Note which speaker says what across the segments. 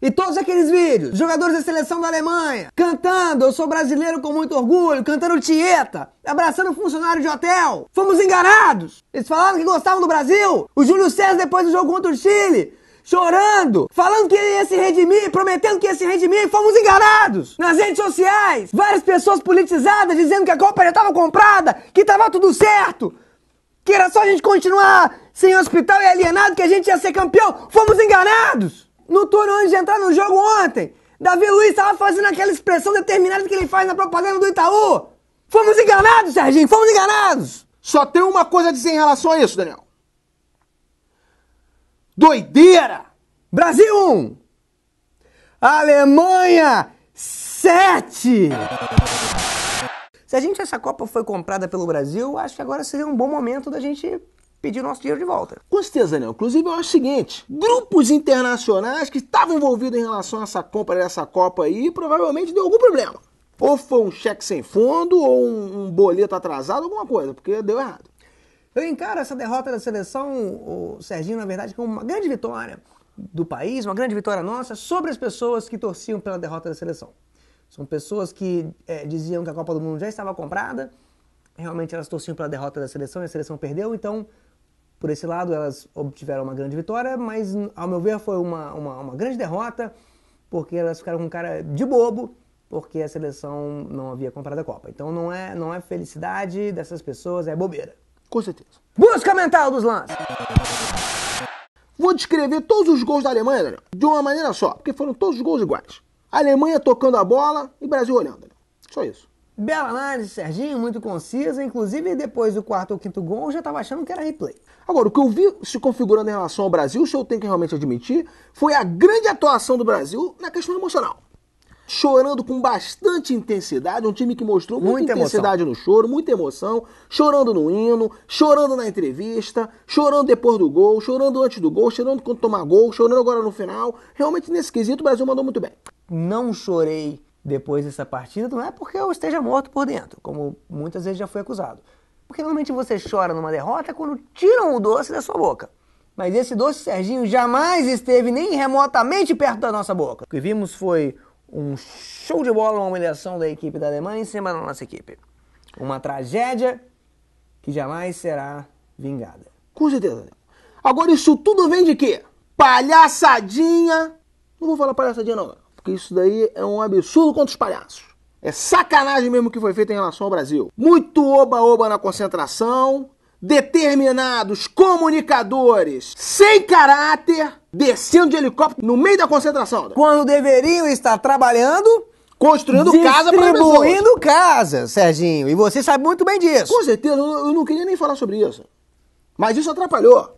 Speaker 1: E todos aqueles vídeos, jogadores da seleção da Alemanha, cantando Eu sou brasileiro com muito orgulho, cantando Tieta, abraçando funcionário de hotel. Fomos enganados! Eles falaram que gostavam do Brasil! O Júlio César, depois do jogo contra o Chile, chorando, falando que ele ia se redimir, prometendo que ia se redimir, fomos enganados! Nas redes sociais, várias pessoas politizadas dizendo que a Copa já estava comprada, que estava tudo certo, que era só a gente continuar sem hospital e alienado que a gente ia ser campeão, fomos enganados! No turno antes de entrar no jogo ontem, Davi Luiz estava fazendo aquela expressão determinada que ele faz na propaganda do Itaú. Fomos enganados, Serginho, fomos
Speaker 2: enganados! Só tem uma coisa a dizer em relação a isso, Daniel. Doideira! Brasil 1! Alemanha
Speaker 1: 7! Se a gente, essa Copa foi comprada pelo
Speaker 2: Brasil, acho que agora seria um bom momento da gente pedir nosso dinheiro de volta. Com certeza, né? Inclusive, eu acho o seguinte: grupos internacionais que estavam envolvidos em relação a essa compra dessa Copa aí, provavelmente deu algum problema. Ou foi um cheque sem fundo, ou um, um boleto atrasado, alguma coisa, porque deu errado. Eu encaro essa derrota da seleção, o Serginho, na verdade, como
Speaker 1: uma grande vitória do país, uma grande vitória nossa sobre as pessoas que torciam pela derrota da seleção. São pessoas que é, diziam que a Copa do Mundo já estava comprada, realmente elas torciam pela derrota da seleção e a seleção perdeu, então por esse lado, elas obtiveram uma grande vitória, mas, ao meu ver, foi uma, uma, uma grande derrota, porque elas ficaram com cara de bobo, porque a seleção não havia comprado a Copa. Então não é, não é felicidade dessas
Speaker 2: pessoas, é bobeira. Com certeza. Busca mental dos lances! Vou descrever todos os gols da Alemanha, Daniel, de uma maneira só, porque foram todos os gols iguais. A Alemanha tocando a bola e Brasil olhando. Né? Só isso. Bela análise, Serginho, muito concisa. Inclusive, depois do quarto ou quinto gol, eu já estava achando que era replay. Agora, o que eu vi se configurando em relação ao Brasil, se eu tenho que realmente admitir, foi a grande atuação do Brasil na questão emocional. Chorando com bastante intensidade, um time que mostrou muita, muita intensidade emoção. no choro, muita emoção, chorando no hino, chorando na entrevista, chorando depois do gol, chorando antes do gol, chorando quando tomar gol, chorando agora no final. Realmente, nesse quesito, o Brasil mandou muito bem. Não chorei
Speaker 1: depois dessa partida, não é porque eu esteja morto por dentro, como muitas vezes já foi acusado. Porque normalmente você chora numa derrota quando tiram o doce da sua boca. Mas esse doce, Serginho, jamais esteve nem remotamente perto da nossa boca. O que vimos foi um show de bola, uma humilhação da equipe da Alemanha em cima da nossa equipe. Uma tragédia
Speaker 2: que jamais será vingada. Com certeza. Agora isso tudo vem de quê? Palhaçadinha. Não vou falar palhaçadinha não porque isso daí é um absurdo contra os palhaços. É sacanagem mesmo que foi feito em relação ao Brasil. Muito oba-oba na concentração, determinados comunicadores sem caráter descendo de helicóptero no meio da concentração. Quando deveriam estar trabalhando, construindo casa para Distribuindo casa, Serginho. E você sabe muito bem disso. Com certeza, eu não queria nem falar sobre isso. Mas isso atrapalhou.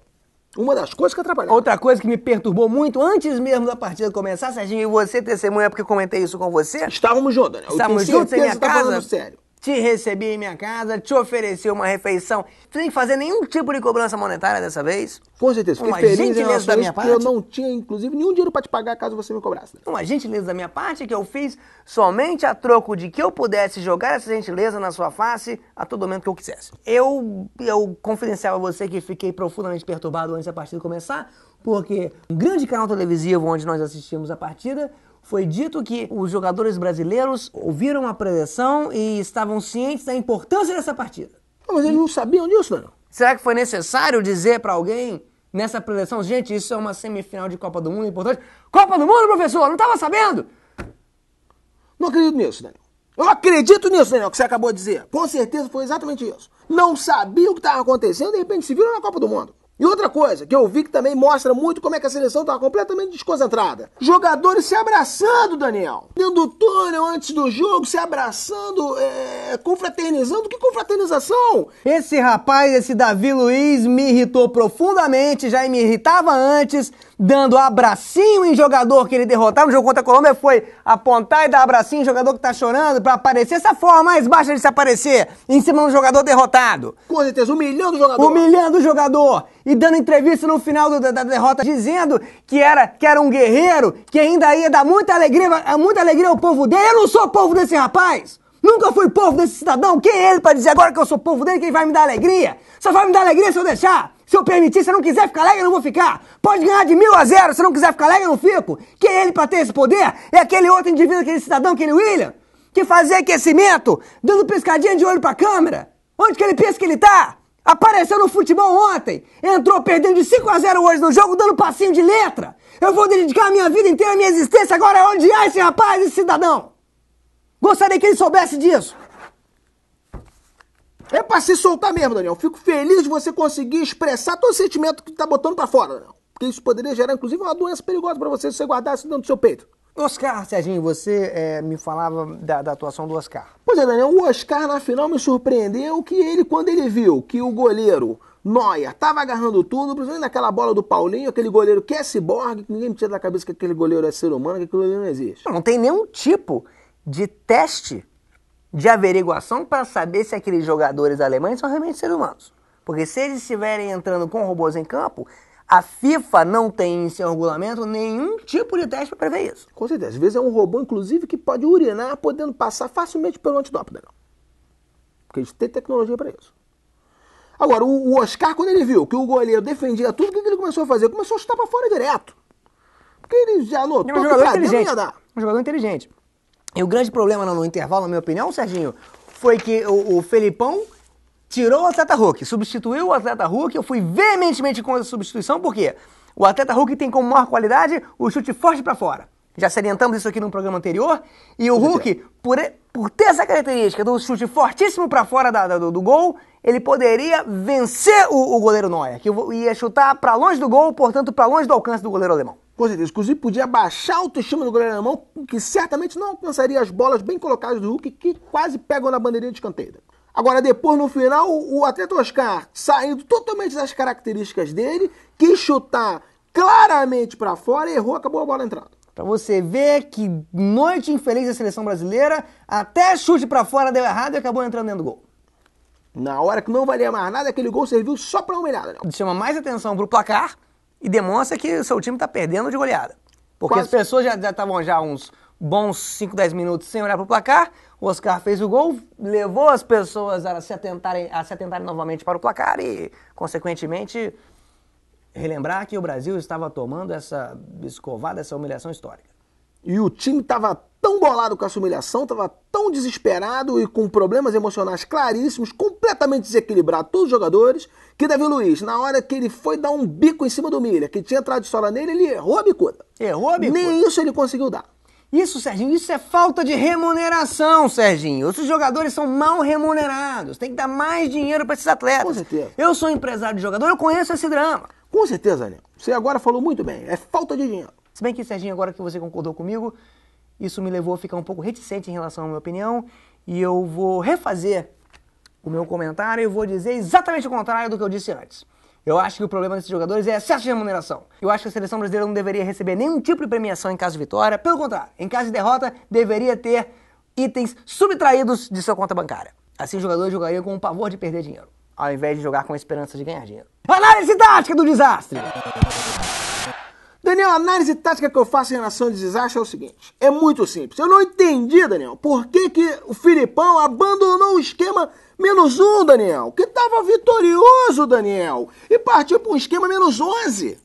Speaker 2: Uma das coisas que atrapalhava.
Speaker 1: Outra coisa que me perturbou muito antes mesmo da partida começar, Serginho, e você testemunha porque comentei isso com
Speaker 2: você. Estávamos juntos, né? Estávamos juntos em minha tá casa. Sério
Speaker 1: te recebi em minha casa, te ofereci uma refeição, sem fazer nenhum tipo de cobrança monetária dessa vez. Com certeza, uma gentileza da minha parte. Eu não
Speaker 2: tinha, inclusive, nenhum dinheiro para te pagar caso você me cobrasse. Né? Uma gentileza da minha parte que eu fiz
Speaker 1: somente a troco de que eu pudesse jogar essa gentileza na sua face a todo momento que eu quisesse. Eu, eu confidenciava a você que fiquei profundamente perturbado antes da partida começar, porque um grande canal televisivo onde nós assistimos a partida foi dito que os jogadores brasileiros ouviram a preleção e estavam cientes da importância dessa partida. Não, ah, mas eles não sabiam disso, não. Será que foi necessário dizer para alguém nessa preleção, gente,
Speaker 2: isso é uma semifinal de Copa do Mundo importante? Copa do Mundo, professor, não estava sabendo? Não acredito nisso, Daniel. Eu acredito nisso, Daniel, que você acabou de dizer. Com certeza foi exatamente isso. Não sabia o que estava acontecendo e de repente se viram na Copa do Mundo. E outra coisa que eu vi que também mostra muito como é que a seleção estava tá completamente desconcentrada. Jogadores se abraçando, Daniel. Dentro do túnel, antes do jogo, se abraçando, é, confraternizando. Que confraternização?
Speaker 1: Esse rapaz, esse Davi Luiz, me irritou profundamente, já me irritava antes dando abracinho em jogador que ele derrotava no jogo contra a Colômbia, foi apontar e dar abracinho em jogador que tá chorando para aparecer essa forma mais baixa de se aparecer em cima do jogador derrotado. Com certeza, humilhando o jogador. Humilhando o jogador e dando entrevista no final do, da, da, derrota dizendo que era, que era um guerreiro, que ainda ia dar muita alegria, muita alegria ao povo dele. Eu não sou povo desse rapaz. Nunca fui povo desse cidadão. Quem é ele para dizer agora que eu sou povo dele? Quem vai me dar alegria? Só vai me dar alegria se eu deixar. Se eu permitir, se eu não quiser ficar alegre, eu não vou ficar. Pode ganhar de mil a zero, se eu não quiser ficar alegre, eu não fico. Quem é ele para ter esse poder? É aquele outro indivíduo, aquele cidadão, aquele William, que fazia aquecimento, dando piscadinha de olho para a câmera. Onde que ele pensa que ele tá? Apareceu no futebol ontem, entrou perdendo de 5 a 0 hoje no jogo, dando passinho de letra. Eu vou dedicar a minha vida inteira, a minha existência agora a é odiar esse rapaz, esse cidadão.
Speaker 2: Gostaria que ele soubesse disso. É pra se soltar mesmo, Daniel. Fico feliz de você conseguir expressar todo o sentimento que tá botando para fora, Daniel. Porque isso poderia gerar, inclusive, uma doença perigosa para você se você guardasse dentro do seu peito. Oscar, Serginho, você é, me falava da, da, atuação do Oscar. Pois é, Daniel, o Oscar na final me surpreendeu que ele, quando ele viu que o goleiro Noia tava agarrando tudo, principalmente naquela bola do Paulinho, aquele goleiro que é ciborgue, que ninguém me tira da cabeça que aquele goleiro é ser humano, que aquele goleiro não existe. Não tem nenhum tipo
Speaker 1: de teste de averiguação para saber se aqueles jogadores alemães são realmente seres humanos. Porque se eles estiverem entrando com robôs em campo, a FIFA não
Speaker 2: tem em seu regulamento nenhum tipo de teste para prever isso. Com certeza. Às vezes é um robô, inclusive, que pode urinar, podendo passar facilmente pelo antidoping, né, Porque eles têm tecnologia para isso. Agora, o Oscar, quando ele viu que o goleiro defendia tudo, o que ele começou a fazer? Começou a chutar para fora direto. Porque ele já notou é um que ah, pra
Speaker 1: Um jogador inteligente. E o grande problema no intervalo, na minha opinião, Serginho, foi que o, o Felipão tirou o atleta Hulk, substituiu o atleta Hulk. Eu fui veementemente contra a substituição, porque o atleta Hulk tem como maior qualidade o chute forte para fora. Já salientamos isso aqui no programa anterior. E o é. Hulk, por, por ter essa característica do chute fortíssimo para fora da, da, do, do, gol, ele poderia vencer o, o goleiro Neuer, que ia chutar para longe do gol, portanto, para longe
Speaker 2: do alcance do goleiro alemão. Com certeza. Inclusive, podia baixar a autoestima do goleiro alemão, que certamente não alcançaria as bolas bem colocadas do Hulk, que quase pegam na bandeirinha de canteira. Agora, depois, no final, o atleta Oscar, saindo totalmente das características dele, quis chutar claramente para fora, errou, acabou a bola entrando. Para você ver que noite infeliz da
Speaker 1: seleção brasileira, até chute para fora deu errado e acabou entrando dentro do gol. Na hora que não valia mais nada, aquele gol serviu só para humilhada. Chama mais atenção pro placar e demonstra que o seu time está perdendo de goleada. Porque as pessoas já estavam já, já, uns bons 5, 10 minutos sem olhar para o placar, o Oscar fez o gol, levou as pessoas a se atentarem, a se atentarem novamente para o placar e, consequentemente, relembrar que o Brasil estava
Speaker 2: tomando essa escovada, essa humilhação histórica. E o time estava tão bolado com essa humilhação, estava tão desesperado e com problemas emocionais claríssimos, completamente desequilibrado, todos os jogadores, que Davi Luiz, na hora que ele foi dar um bico em cima do Milha, que tinha entrado de sola nele, ele errou a bicuda. Errou a bicuda. Nem isso ele conseguiu dar. Isso, Serginho, isso é falta
Speaker 1: de remuneração, Serginho. Esses jogadores são mal remunerados. Tem que dar mais dinheiro para esses atletas. Com certeza. Eu sou empresário de jogador, eu conheço esse drama. Com certeza, Aninho. Você agora falou muito bem. É falta de dinheiro. Se bem que, Serginho, agora que você concordou comigo, isso me levou a ficar um pouco reticente em relação à minha opinião e eu vou refazer o meu comentário e vou dizer exatamente o contrário do que eu disse antes. Eu acho que o problema desses jogadores é excesso de remuneração. Eu acho que a seleção brasileira não deveria receber nenhum tipo de premiação em caso de vitória. Pelo contrário, em caso de derrota, deveria ter itens subtraídos de sua conta bancária. Assim, os jogadores jogariam com o pavor de perder dinheiro, ao invés de jogar com a esperança de ganhar dinheiro.
Speaker 2: Análise tática do desastre! Daniel, a análise tática que eu faço em relação ao desastre é o seguinte: é muito simples. Eu não entendi, Daniel, por que, que o Filipão abandonou o esquema menos um, Daniel, que estava vitorioso, Daniel, e partiu para um esquema menos onze?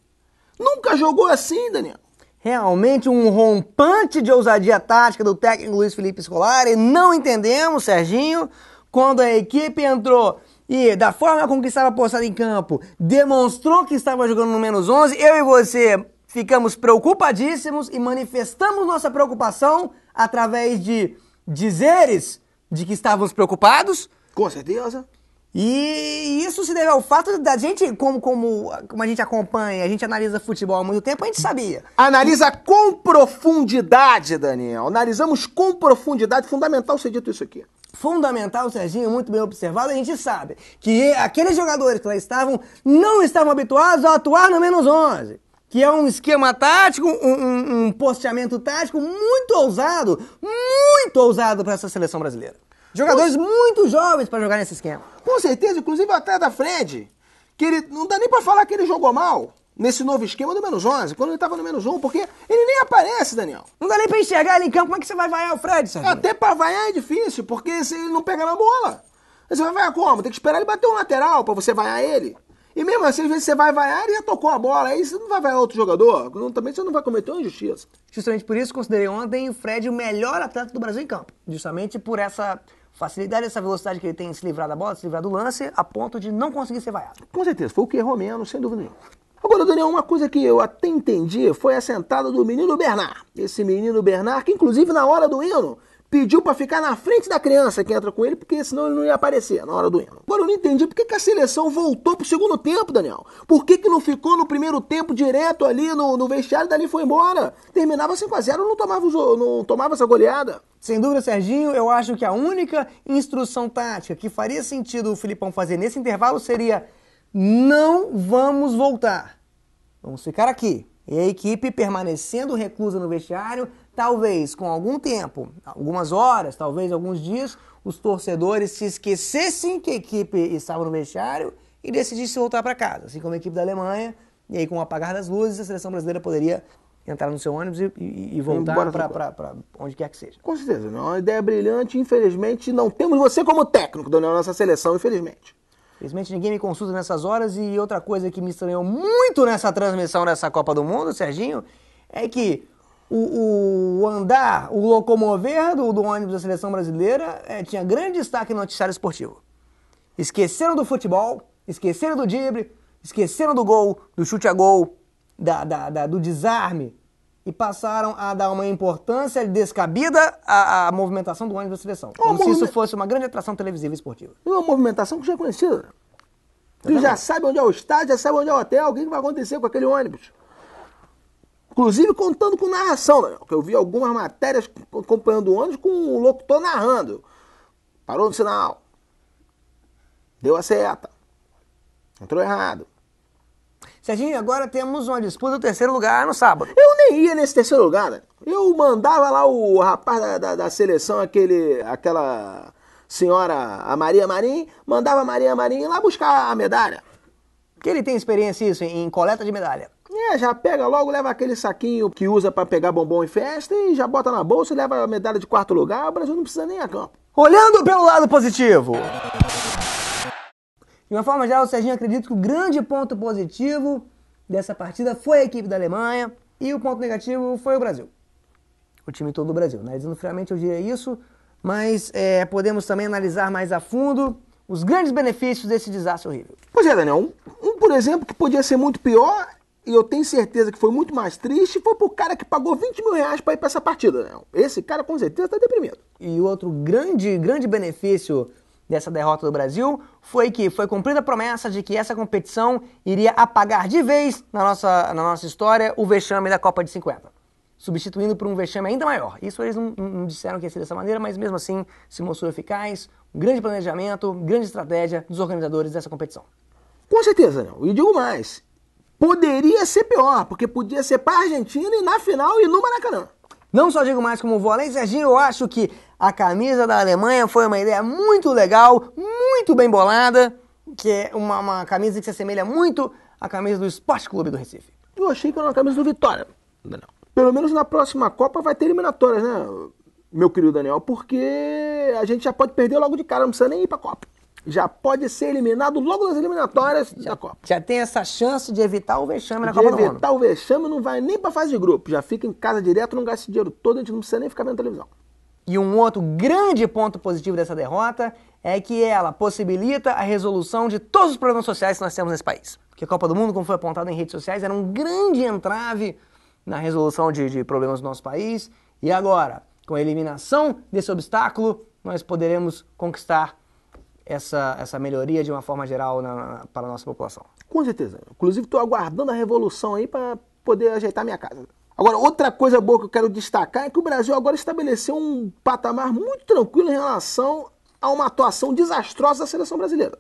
Speaker 2: Nunca jogou assim, Daniel.
Speaker 1: Realmente um rompante de ousadia tática do técnico Luiz Felipe Scolari. Não entendemos, Serginho, quando a equipe entrou e da forma com que estava postado em campo, demonstrou que estava jogando no menos 11, eu e você ficamos preocupadíssimos e manifestamos nossa preocupação através de dizeres de que estávamos preocupados. Com certeza. E isso se deve ao fato da gente, como, como, como a gente acompanha, a gente analisa futebol há muito tempo, a gente sabia.
Speaker 2: Analisa com profundidade, Daniel. Analisamos com profundidade, fundamental ser dito isso aqui. Fundamental, Serginho, muito bem observado, a gente sabe
Speaker 1: que aqueles jogadores que lá estavam não estavam habituados a atuar no menos 11 que é um esquema tático, um, um, um posteamento tático muito ousado,
Speaker 2: muito ousado para essa seleção brasileira. Jogadores muito jovens para jogar nesse esquema. Com certeza, inclusive até da Fred, que ele não dá nem para falar que ele jogou mal nesse novo esquema do menos 11, quando ele estava no menos 1, porque ele nem aparece, Daniel. Não dá nem pra enxergar ele em campo, como é que você vai vaiar o Fred, Sérgio? Até pra vaiar é difícil, porque se ele não pega na bola. Você vai vaiar como? Tem que esperar ele bater um lateral para você vaiar ele. E mesmo assim, às vezes você vai vaiar e já tocou a bola. Aí você não vai vaiar outro jogador. Não, também você não vai cometer uma injustiça. Justamente por isso, considerei ontem o Fred o melhor atleta
Speaker 1: do Brasil em campo. Justamente por essa facilidade, essa velocidade que ele tem em se livrar da bola, se livrar do lance,
Speaker 2: a ponto de não conseguir ser vaiado. Com certeza. Foi o que errou menos, sem dúvida nenhuma. Agora, Daniel, uma coisa que eu até entendi foi a sentada do menino Bernard. Esse menino Bernard, que inclusive na hora do hino pediu para ficar na frente da criança que entra com ele, porque senão ele não ia aparecer na hora do hino. Agora eu não entendi por que, que a seleção voltou pro segundo tempo, Daniel. Por que, que não ficou no primeiro tempo direto ali no, no vestiário, dali foi embora? Terminava 5 a 0 não tomava, não tomava essa goleada.
Speaker 1: Sem dúvida, Serginho, eu acho que a única instrução tática que faria sentido o Filipão fazer nesse intervalo seria: não vamos voltar. Vamos ficar aqui. E a equipe permanecendo reclusa no vestiário, talvez com algum tempo, algumas horas, talvez alguns dias, os torcedores se esquecessem que a equipe estava no vestiário e decidissem voltar para casa, assim como a equipe da Alemanha. E aí, com o apagar das luzes, a
Speaker 2: seleção brasileira poderia entrar no seu ônibus e, e, voltar
Speaker 1: para onde quer que seja.
Speaker 2: Com certeza, não. Né? É uma ideia brilhante. Infelizmente, não temos você como técnico da nossa seleção, infelizmente.
Speaker 1: Infelizmente, ninguém me consulta nessas horas. E outra coisa que me estranhou muito nessa transmissão dessa Copa do Mundo, Serginho, é que o, o, andar, o locomover do, do ônibus da seleção brasileira é, tinha grande destaque no noticiário esportivo. Esqueceram do futebol, esqueceram do drible, esqueceram do gol, do chute a gol, da, da, da, do desarme e passaram a dar uma importância descabida à, à movimentação do ônibus da seleção. Uma como se isso fosse uma grande atração televisiva esportiva.
Speaker 2: uma movimentação que já é conhecida. Tu já sabe onde é o estádio, já sabe onde é o hotel, o que vai acontecer com aquele ônibus. Inclusive contando com narração. Né? Eu vi algumas matérias acompanhando o ônibus com o locutor narrando. Parou no sinal. Deu a seta. Entrou errado. Serginho, agora temos uma disputa do
Speaker 1: terceiro lugar no sábado.
Speaker 2: Eu nem ia nesse terceiro lugar, né? Eu mandava lá o rapaz da, da, da, seleção, aquele, aquela senhora, a Maria Marim, mandava a Maria Marim lá buscar a medalha. Que ele tem experiência isso, em coleta de medalha. É, já pega logo, leva aquele saquinho que usa para pegar bombom em festa e já bota na bolsa e leva a medalha de quarto lugar. O Brasil não precisa nem a campo. Olhando pelo lado positivo.
Speaker 1: De uma forma geral, o Serginho acredita que o grande ponto positivo dessa partida foi a equipe da Alemanha e o ponto negativo foi o Brasil. O time todo do Brasil. Analisando né? friamente, eu diria isso, mas é, podemos também analisar mais a fundo os grandes benefícios
Speaker 2: desse desastre horrível. Pois é, Daniel. Um, um, por exemplo, que podia ser muito pior e eu tenho certeza que foi muito mais triste, foi pro cara que pagou 20 mil reais pra ir pra essa partida. Né? Esse cara com certeza tá deprimido. E outro grande, grande benefício dessa derrota do Brasil foi que
Speaker 1: foi cumprida a promessa de que essa competição iria apagar de vez na nossa, na nossa história o vexame da Copa de 50. Substituindo por um vexame ainda maior. Isso eles não, não disseram que ia ser dessa maneira, mas mesmo assim se mostrou eficaz, um grande planejamento, grande estratégia dos organizadores
Speaker 2: dessa competição. Com certeza, não. Né? E digo mais, Poderia ser pior, porque podia ser para a Argentina e na final e no Maracanã. Não só digo mais como vou além, Serginho, eu acho
Speaker 1: que a camisa da Alemanha foi uma ideia muito legal, muito bem bolada, que é uma, uma camisa que se assemelha muito à camisa do Esporte Clube do Recife.
Speaker 2: Eu achei que era uma camisa do Vitória. não. Pelo menos na próxima Copa vai ter eliminatórias, né, meu querido Daniel? Porque a gente já pode perder logo de cara, não precisa nem ir pra Copa já pode ser eliminado logo nas eliminatórias já, da Copa. Já tem essa chance de evitar o vexame na de Copa do Mundo. evitar o vexame não vai nem para fase de grupo, já fica em casa direto, não gasta dinheiro todo, a gente não precisa nem ficar vendo televisão.
Speaker 1: E um outro grande ponto positivo dessa derrota é que ela possibilita a resolução de todos os problemas sociais que nós temos nesse país. Porque a Copa do Mundo, como foi apontado em redes sociais, era um grande entrave na resolução de, de problemas do nosso país. E agora, com a eliminação desse obstáculo, nós poderemos conquistar essa, essa melhoria de uma forma geral na, para a nossa população.
Speaker 2: Com certeza. Inclusive, estou aguardando a revolução aí para poder ajeitar minha casa. Agora, outra coisa boa que eu quero destacar é que o Brasil agora estabeleceu um patamar muito tranquilo em relação a uma atuação desastrosa da seleção brasileira.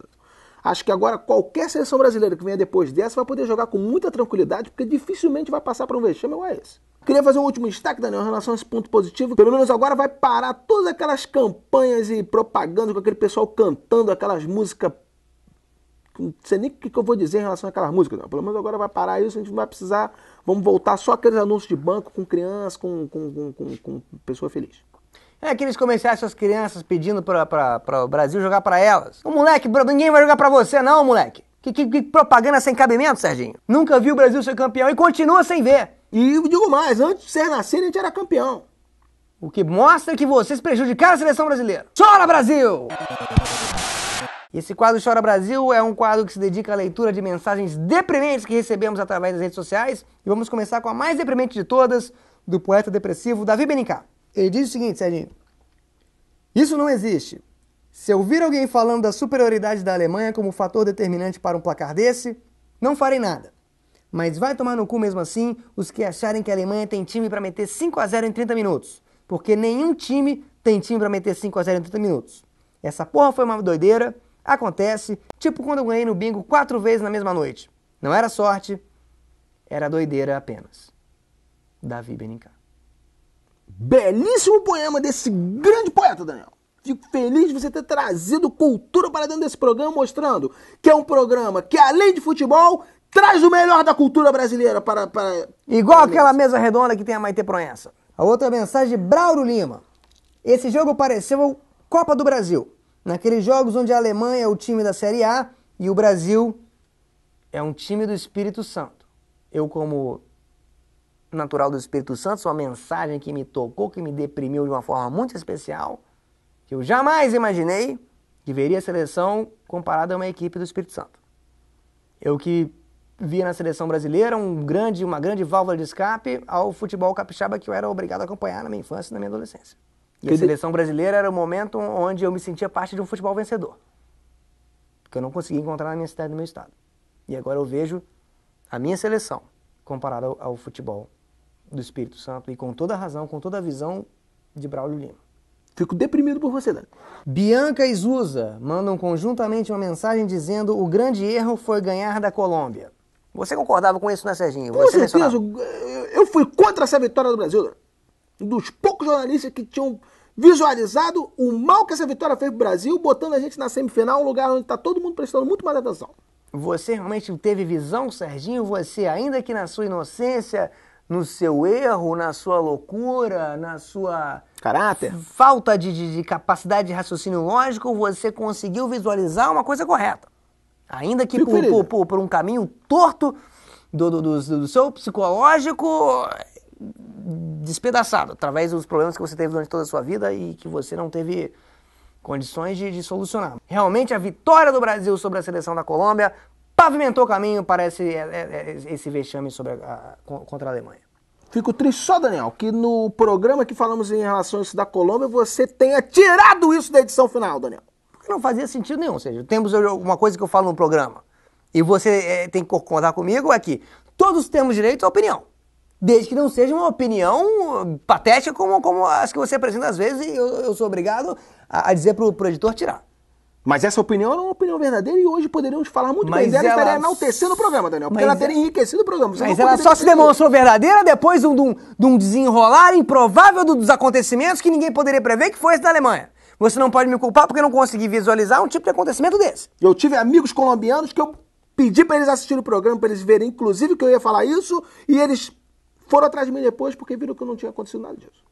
Speaker 2: Acho que agora qualquer seleção brasileira que venha depois dessa vai poder jogar com muita tranquilidade, porque dificilmente vai passar para um vexame igual a esse. Queria fazer um último destaque, Daniel, em relação a esse ponto positivo. Pelo menos agora vai parar todas aquelas campanhas e propagandas com aquele pessoal cantando aquelas músicas. Não sei nem o que eu vou dizer em relação àquelas músicas. Não. Pelo menos agora vai parar isso, a gente não vai precisar. Vamos voltar só aqueles anúncios de banco com criança, com, com, com, com pessoa feliz.
Speaker 1: É que eles comerciais as crianças pedindo para o Brasil jogar para elas. O moleque, ninguém vai jogar para você não, moleque. Que, que, que, propaganda sem cabimento, Serginho. Nunca viu o Brasil ser campeão e continua sem ver. E eu digo mais, antes de ser nascer, a gente era campeão. O que mostra que vocês prejudicaram a seleção brasileira. Chora, Brasil! Esse quadro Chora Brasil é um quadro que se dedica à leitura de mensagens deprimentes que recebemos através das redes sociais. E vamos começar com a mais deprimente de todas, do poeta depressivo Davi Benincar. Ele diz o seguinte, Serginho. Isso não existe. Se eu vir alguém falando da superioridade da Alemanha como fator determinante para um placar desse, não farei nada. Mas vai tomar no cu mesmo assim os que acharem que a Alemanha tem time para meter 5 a 0 em 30 minutos, porque nenhum time tem time para meter 5 a 0 em 30 minutos. Essa porra foi uma doideira, acontece, tipo quando eu ganhei no bingo quatro vezes na mesma noite. Não era sorte, era doideira
Speaker 2: apenas. Davi Benincá. Belíssimo poema desse grande poeta, Daniel. Fico feliz de você ter trazido cultura para dentro desse programa, mostrando que é um programa que, além de futebol, traz o melhor da cultura brasileira para. para
Speaker 1: Igual para aquela mesa redonda que tem a Maite Proença. A outra mensagem de Brauro Lima. Esse jogo pareceu Copa do Brasil. Naqueles jogos onde a Alemanha é o time da Série A e o Brasil é um time do Espírito Santo. Eu, como natural do Espírito Santo, uma mensagem que me tocou, que me deprimiu de uma forma muito especial, que eu jamais imaginei que veria a seleção comparada a uma equipe do Espírito Santo. Eu que via na seleção brasileira um grande, uma grande válvula de escape ao futebol capixaba que eu era obrigado a acompanhar na minha infância e na minha adolescência. E que a seleção brasileira era o momento onde eu me sentia parte de um futebol vencedor, que eu não conseguia encontrar na minha cidade, no meu estado. E agora eu vejo a minha seleção comparada ao, ao futebol do Espírito Santo e com toda a razão, com toda a visão de Braulio Lima. Fico deprimido por você, Dan. Bianca e Zusa mandam conjuntamente uma mensagem dizendo o grande erro foi ganhar da Colômbia. Você concordava com isso, né, Serginho? Com você certeza. Eu,
Speaker 2: eu fui contra essa vitória do Brasil, Dos poucos jornalistas que tinham visualizado o mal que essa vitória fez pro Brasil, botando a gente na semifinal, um lugar onde está todo mundo prestando muito mais atenção. Você realmente teve visão, Serginho? Você, ainda que na sua inocência,
Speaker 1: no seu erro, na sua loucura, na sua. Caráter? Falta de, de, de capacidade de raciocínio lógico, você conseguiu visualizar uma coisa correta. Ainda que por, por, por, por, um caminho torto do, do, do, do seu psicológico despedaçado, através dos problemas que você teve durante toda a sua vida e que você não teve condições de, de, solucionar. Realmente, a vitória do Brasil sobre a seleção da Colômbia pavimentou o caminho para esse, é, é, é, esse vexame sobre a,
Speaker 2: contra a Alemanha. Fico triste só, Daniel, que no programa que falamos em relação a isso da Colômbia, você tenha tirado isso da edição final, Daniel. Não fazia sentido nenhum. Ou seja, temos alguma coisa que eu
Speaker 1: falo no programa. E você é, tem que concordar comigo é que todos temos direito à opinião. Desde que não seja uma opinião eh, patética como, como as que você apresenta às vezes e eu,
Speaker 2: eu sou obrigado a, a dizer para o editor tirar. Mas essa opinião era é uma opinião verdadeira e hoje poderíamos falar muito mais. dela ela... e estaria enaltecendo o programa, Daniel. Porque ela teria é- enriquecido o programa. Você mas ela só se demonstrou
Speaker 1: verdadeira depois de um, de um desenrolar improvável dos acontecimentos que ninguém poderia prever, que
Speaker 2: foi esse da Alemanha. Você não pode me culpar porque eu não consegui visualizar um tipo de acontecimento desse. Eu tive amigos colombianos que eu pedi para eles assistirem o programa, para eles verem, inclusive, que eu ia falar isso, e eles foram atrás de mim depois porque viram que não tinha acontecido nada disso.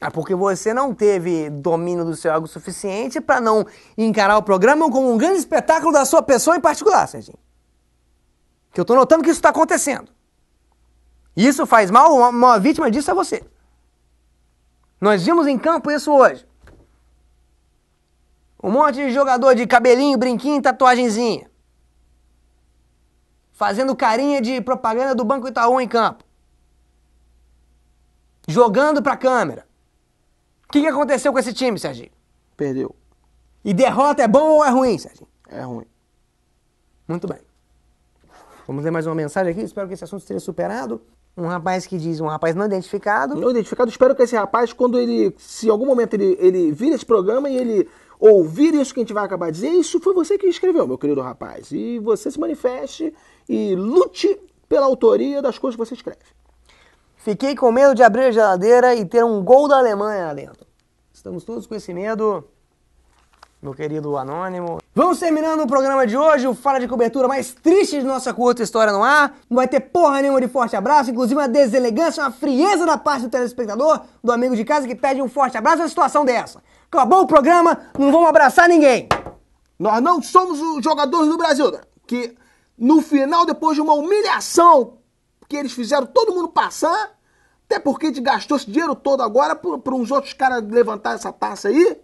Speaker 2: É porque você não teve
Speaker 1: domínio do seu algo suficiente para não encarar o programa como um grande espetáculo da sua pessoa em particular, Serginho. Que eu estou notando que isso está acontecendo. Isso faz mal, uma, uma vítima disso é você. Nós vimos em campo isso hoje. Um monte de jogador de cabelinho, brinquinho, tatuagenzinha. Fazendo carinha de propaganda do Banco Itaú em campo. Jogando para a câmera. O que, que aconteceu com esse time, Serginho? Perdeu. E derrota é bom ou é ruim, Serginho? É ruim. Muito bem. Vamos ler mais uma mensagem aqui. Espero que esse assunto esteja superado. Um
Speaker 2: rapaz que diz, um rapaz não identificado. Não identificado. Espero que esse rapaz, quando ele, se em algum momento ele, ele vir esse programa e ele ouvir isso que a gente vai acabar de dizer, isso foi você que escreveu, meu querido rapaz. E você se manifeste e lute pela autoria das coisas que você escreve.
Speaker 1: Fiquei com medo de abrir a geladeira e ter um gol da Alemanha lá dentro. Estamos todos com esse medo, meu querido Anônimo. Vamos terminando o programa de hoje, o Fala de Cobertura mais triste de nossa curta história no ar. Não vai ter porra nenhuma de forte abraço, inclusive uma deselegância, uma frieza da parte do telespectador, do amigo de casa que pede um forte abraço na situação dessa.
Speaker 2: Acabou o programa, não vamos abraçar ninguém. Nós não somos os jogadores do Brasil, né? que no final, depois de uma humilhação que eles fizeram todo mundo passar, até porque a gente gastou esse dinheiro todo agora para uns outros caras levantar essa taça aí.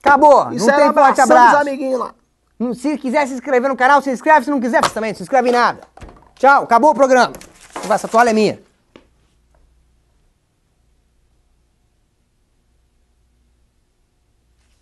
Speaker 2: Acabou. Isso não tem forte abraço. Os amiguinhos lá. Se quiser se
Speaker 1: inscrever no canal, se inscreve. Se não quiser, também não se inscreve em nada. Tchau. Acabou o programa. Essa toalha é minha.